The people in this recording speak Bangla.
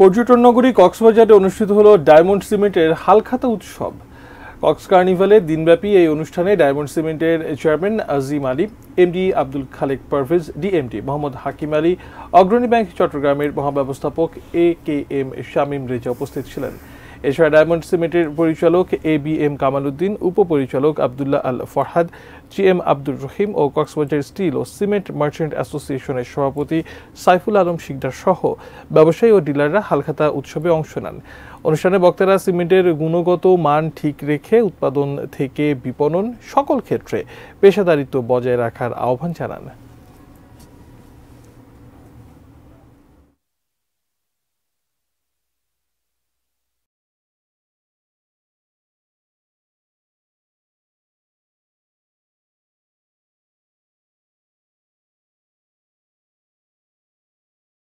পর্যটন নগরী কক্সবাজারে অনুষ্ঠিত হলো ডায়মন্ড সিমেন্টের হালখাতা উৎসব কক্স কার্নিভালে দিনব্যাপী এই অনুষ্ঠানে ডায়মন্ড সিমেন্টের চেয়ারম্যান আজিম আলী এমডি আব্দুল খালেক পারভেজ ডিএমডি মোহাম্মদ হাকিম আলী অগ্রণী ব্যাংক চট্টগ্রামের মহাব্যবস্থাপক এ কে এম শামীম রেজা উপস্থিত ছিলেন এছাড়া ডায়মন্ড সিমেন্টের পরিচালক A B M Kamal Uddin উপপরিচালক আবদুল্লাহ আল ফরহাদ জি এম আব্দুর রহিম ও কক্সবাজার স্টিল ও সিমেন্ট মার্চেন্ট অ্যাসোসিয়েশনের সভাপতি সাইফুল আলম শিকদার সহ ব্যবসায়ী ও ডিলাররা হালখাতা উৎসবে অংশ নেন অনুষ্ঠানে বক্তারা সিমেন্টের গুণগত মান ঠিক রেখে উৎপাদন থেকে বিপণন সকল ক্ষেত্রে পেশাদারিত্ব বজায় রাখার আহ্বান জানান